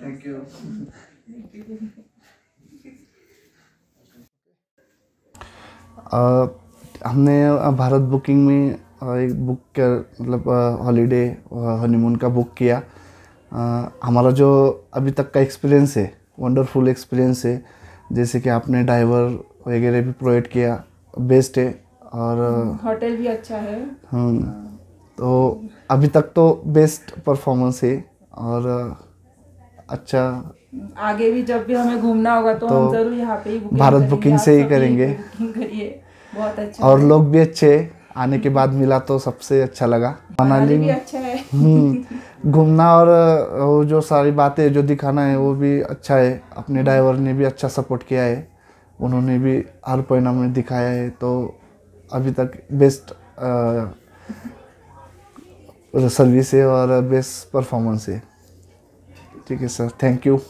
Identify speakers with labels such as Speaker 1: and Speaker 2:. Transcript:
Speaker 1: Thank you. हमने Bharat booking में एक बुक कर मतलब हॉलीडे हनीमून का बुक किया हमारा जो अभी तक का एक्सपीरियंस है वंडरफुल एक्सपीरियंस है जैसे कि आपने ड्राइवर वगैरह भी प्रोवाइड किया बेस्ट है और
Speaker 2: होटल भी अच्छा है
Speaker 1: हाँ तो अभी तक तो बेस्ट परफॉर्मेंस है और अच्छा
Speaker 3: आगे भी जब भी हमें घूमना होगा तो, तो हम जरूर यहाँ पे ही भारत बुकिंग से ही करेंगे
Speaker 2: करिए बहुत अच्छा और लोग
Speaker 1: भी अच्छे आने के बाद मिला तो सबसे अच्छा लगा मनाली में अच्छा है हम्म, घूमना और वो जो सारी बातें जो दिखाना है वो भी अच्छा है अपने ड्राइवर ने भी अच्छा सपोर्ट किया है उन्होंने भी हर परिणाम में दिखाया है तो अभी तक बेस्ट सर्विस है और बेस्ट परफॉर्मेंस है ठीक है सर थैंक यू